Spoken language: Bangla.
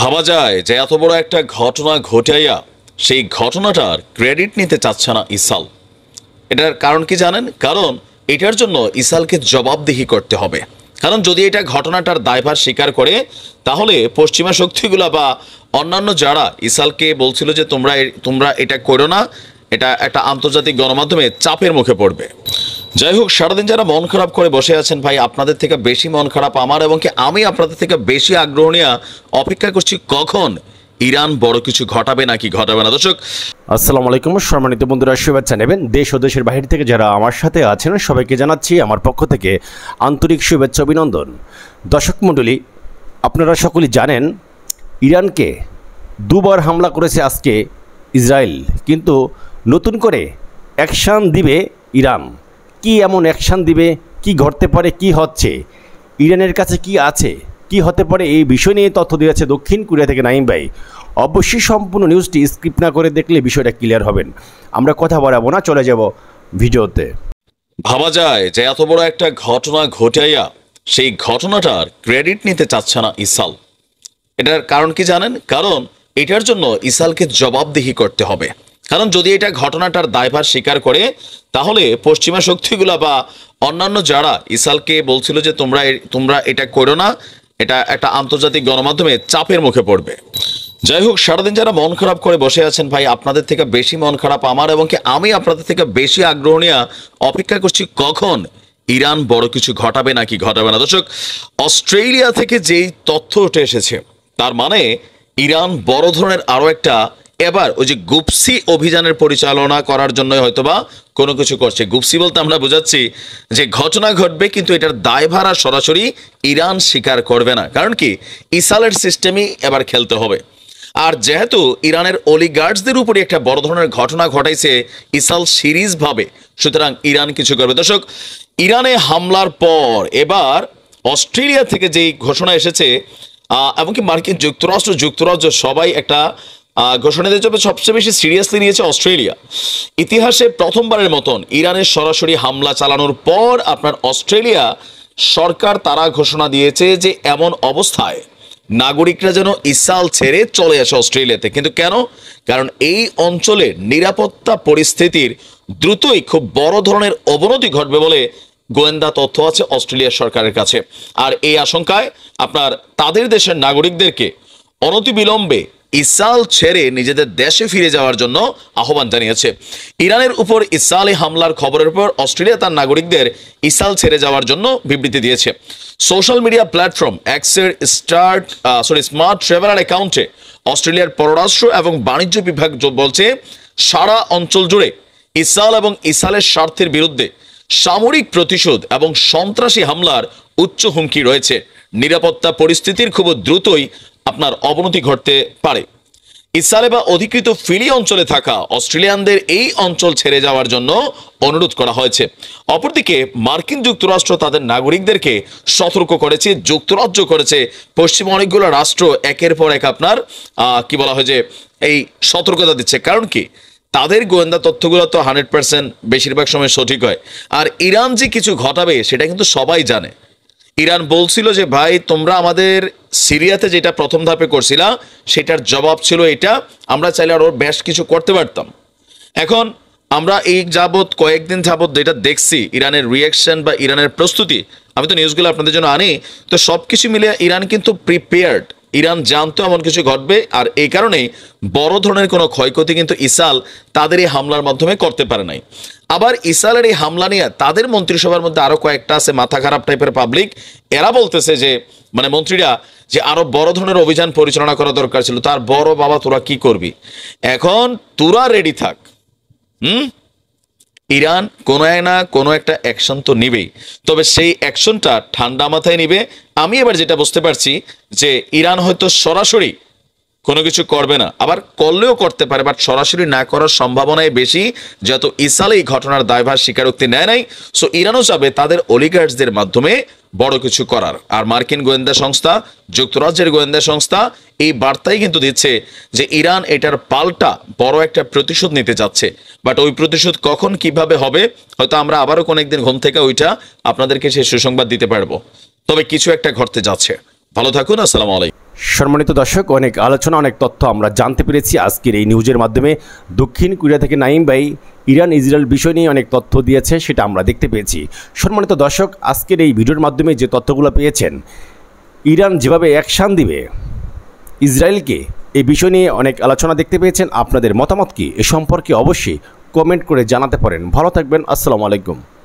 ভাবা যায় যে এত বড় একটা ঘটনা ঘটাইয়া সেই ঘটনাটার ক্রেডিট নিতে চাচ্ছে না ইসাল এটার কারণ কি জানেন কারণ এটার জন্য ইসালকে জবাবদিহি করতে হবে কারণ যদি এটা ঘটনাটার দায়ভার স্বীকার করে তাহলে পশ্চিমা শক্তিগুলা বা অন্যান্য যারা ইসালকে বলছিল যে তোমরা তোমরা এটা করো না এটা একটা আন্তর্জাতিক গণমাধ্যমে চাপের মুখে পড়বে যাই হোক সারাদিন যারা মন খারাপ করে বসে আছেন ভাই আপনাদের থেকে বেশি মন খারাপ আমার এবং কি আমি আপনাদের থেকে বেশি আগ্রহ নিয়ে অপেক্ষা করছি কখন ইরান বড় কিছু ঘটাবে নাকি ঘটাবে না দর্শক আসসালামু আলাইকুম সম্মানিত বন্ধুরা শুভেচ্ছা নেবেন দেশ ও দেশের বাহির থেকে যারা আমার সাথে আছেন সবাইকে জানাচ্ছি আমার পক্ষ থেকে আন্তরিক শুভেচ্ছা অভিনন্দন দর্শক মণ্ডলী আপনারা সকলেই জানেন ইরানকে দুবার হামলা করেছে আজকে ইসরায়েল কিন্তু নতুন করে অ্যাকশান দিবে ইরান কি এমন অ্যাকশান দিবে কি ঘটতে পারে কি হচ্ছে ইরানের কাছে কি আছে কি হতে পারে এই বিষয় নিয়ে তথ্য দিয়েছে দক্ষিণ কোরিয়া থেকে নাইম ভাই অবশ্যই সম্পূর্ণ নিউজটি স্ক্রিপ্ট না করে দেখলে বিষয়টা ক্লিয়ার হবেন আমরা কথা বাড়াবো না চলে যাব ভিডিওতে ভাবা যায় যে এত বড় একটা ঘটনা ঘটাইয়া সেই ঘটনাটার ক্রেডিট নিতে চাচ্ছে না ইসাল এটার কারণ কি জানেন কারণ এটার জন্য ইসালকে জবাবদিহি করতে হবে কারণ যদি এটা ঘটনাটার দায়ভার স্বীকার করে তাহলে পশ্চিমা শক্তিগুলো বা অন্যান্য যারা ইসালকে বলছিল যে তোমরা তোমরা এটা করো না এটা একটা আন্তর্জাতিক গণমাধ্যমে চাপের মুখে পড়বে যাই হোক সারাদিন যারা মন খারাপ করে বসে আছেন ভাই আপনাদের থেকে বেশি মন খারাপ আমার এবং কি আমি আপনাদের থেকে বেশি আগ্রহ নিয়ে অপেক্ষা করছি কখন ইরান বড় কিছু ঘটাবে নাকি ঘটাবে না দর্শক অস্ট্রেলিয়া থেকে যেই তথ্য উঠে এসেছে তার মানে ইরান বড় ধরনের আরও একটা এবার ওই যে গুপসি অভিযানের পরিচালনা করার জন্য হয়তোবা কোনো কিছু করছে গুপসি বলতে আমরা বোঝাচ্ছি যে ঘটনা ঘটবে কিন্তু এটার দায়ভারা সরাসরি ইরান স্বীকার করবে না কারণ কি ইসালের সিস্টেমই এবার খেলতে হবে আর যেহেতু ইরানের অলিগার্ডসদের উপরে একটা বড় ধরনের ঘটনা ঘটাইছে ইসাল সিরিজ ভাবে সুতরাং ইরান কিছু করবে দর্শক ইরানে হামলার পর এবার অস্ট্রেলিয়া থেকে যেই ঘোষণা এসেছে এমনকি মার্কিন যুক্তরাষ্ট্র যুক্তরাজ্য সবাই একটা ঘোষণা দিয়েছে সবচেয়ে বেশি সিরিয়াসলি নিয়েছে অস্ট্রেলিয়া ইতিহাসে প্রথমবারের মতন ইরানের সরাসরি হামলা চালানোর পর আপনার অস্ট্রেলিয়া সরকার তারা ঘোষণা দিয়েছে যে এমন অবস্থায় নাগরিকরা যেন ইসাল ছেড়ে চলে আসে অস্ট্রেলিয়াতে কিন্তু কেন কারণ এই অঞ্চলের নিরাপত্তা পরিস্থিতির দ্রুতই খুব বড় ধরনের অবনতি ঘটবে বলে গোয়েন্দা তথ্য আছে অস্ট্রেলিয়া সরকারের কাছে আর এই আশঙ্কায় আপনার তাদের দেশের নাগরিকদেরকে অনতিবিলম্বে ইসাল ছেড়ে নিজেদের দেশে ফিরে যাওয়ার জন্য আহ্বান জানিয়েছে ইরানের উপর ইসালে হামলার খবরের পর অস্ট্রেলিয়া তার নাগরিকদের ইসাল ছেড়ে যাওয়ার জন্য বিবৃতি দিয়েছে সোশ্যাল মিডিয়া প্ল্যাটফর্ম এক্সের স্টার্ট সরি স্মার্ট ট্রেভেলার অ্যাকাউন্টে অস্ট্রেলিয়ার পররাষ্ট্র এবং বাণিজ্য বিভাগ বলছে সারা অঞ্চল জুড়ে ইসাল এবং ইসালের স্বার্থের বিরুদ্ধে সামরিক প্রতিশোধ এবং সন্ত্রাসী হামলার উচ্চ হুমকি রয়েছে নিরাপত্তা পরিস্থিতির খুব দ্রুতই আপনার অবনতি ঘটতে পারে ইসালে বা অধিকৃত ফিলি অঞ্চলে থাকা অস্ট্রেলিয়ানদের এই অঞ্চল ছেড়ে যাওয়ার জন্য অনুরোধ করা হয়েছে অপরদিকে মার্কিন যুক্তরাষ্ট্র তাদের নাগরিকদেরকে সতর্ক করেছে যুক্তরাজ্য করেছে পশ্চিম অনেকগুলো রাষ্ট্র একের পর এক আপনার কি বলা হয় যে এই সতর্কতা দিচ্ছে কারণ কি তাদের গোয়েন্দা তথ্যগুলো তো হান্ড্রেড পার্সেন্ট বেশিরভাগ সময় সঠিক হয় আর ইরান যে কিছু ঘটাবে সেটা কিন্তু সবাই জানে ইরান বলছিল যে ভাই তোমরা আমাদের সিরিয়াতে যেটা প্রথম ধাপে করছিলা সেটার জবাব ছিল এটা আমরা চাইলে আর ওর বেশ কিছু করতে পারতাম এখন আমরা এই যাবৎ কয়েকদিন যাবৎ যেটা দেখছি ইরানের রিয়াকশন বা ইরানের প্রস্তুতি আমি তো নিউজগুলো আপনাদের জন্য আনি তো সব কিছু মিলে ইরান কিন্তু প্রিপেয়ার্ড ইরান জানতো এমন কিছু ঘটবে আর এই কারণে বড় ধরনের কোনো ক্ষয়ক্ষতি কিন্তু ইসাল তাদের এই হামলার মাধ্যমে করতে পারে নাই আবার ইসালের এই হামলা নিয়ে তাদের মন্ত্রিসভার মধ্যে আরও কয়েকটা আছে মাথা খারাপ টাইপের পাবলিক এরা বলতেছে যে মানে মন্ত্রীরা যে আরো বড় ধরনের অভিযান পরিচালনা করা দরকার ছিল তার বড় বাবা তোরা কি করবি এখন তোরা রেডি থাক হুম ইরান কোনো এক না কোনো একটা অ্যাকশন তো নিবেই তবে সেই অ্যাকশনটা ঠান্ডা মাথায় নিবে আমি এবার যেটা বুঝতে পারছি যে ইরান হয়তো সরাসরি কোনো কিছু করবে না আবার করলেও করতে পারে বাট সরাসরি না করার সম্ভাবনাই বেশি যত ইসালে এই ঘটনার দায়ভার স্বীকারোক্তি নেয় নাই সো ইরানও চাবে তাদের অলিগার্সদের মাধ্যমে বড় কিছু করার আর মার্কিন গোয়েন্দা সংস্থা যুক্তরাজ্যের গোয়েন্দা সংস্থা এই বার্তাই কিন্তু দিচ্ছে যে ইরান এটার পাল্টা বড় একটা প্রতিশোধ নিতে যাচ্ছে বাট ওই প্রতিশোধ কখন কিভাবে হবে হয়তো আমরা আবারও কোনো একদিন ঘুম থেকে ওইটা আপনাদেরকে সেই সুসংবাদ দিতে পারবো তবে কিছু একটা ঘটতে যাচ্ছে ভালো থাকুন আসসালামু আলাইকুম সম্মানিত দর্শক অনেক আলোচনা অনেক তথ্য আমরা জানতে পেরেছি আজকের এই নিউজের মাধ্যমে দক্ষিণ কোরিয়া থেকে নাইম ভাই ইরান ইসরায়েল বিষয় নিয়ে অনেক তথ্য দিয়েছে সেটা আমরা দেখতে পেয়েছি সম্মানিত দর্শক আজকের এই ভিডিওর মাধ্যমে যে তথ্যগুলো পেয়েছেন ইরান যেভাবে অ্যাকশান দিবে ইসরায়েলকে এই বিষয় নিয়ে অনেক আলোচনা দেখতে পেয়েছেন আপনাদের মতামত কি এ সম্পর্কে অবশ্যই কমেন্ট করে জানাতে পারেন ভালো থাকবেন আসসালামু আলাইকুম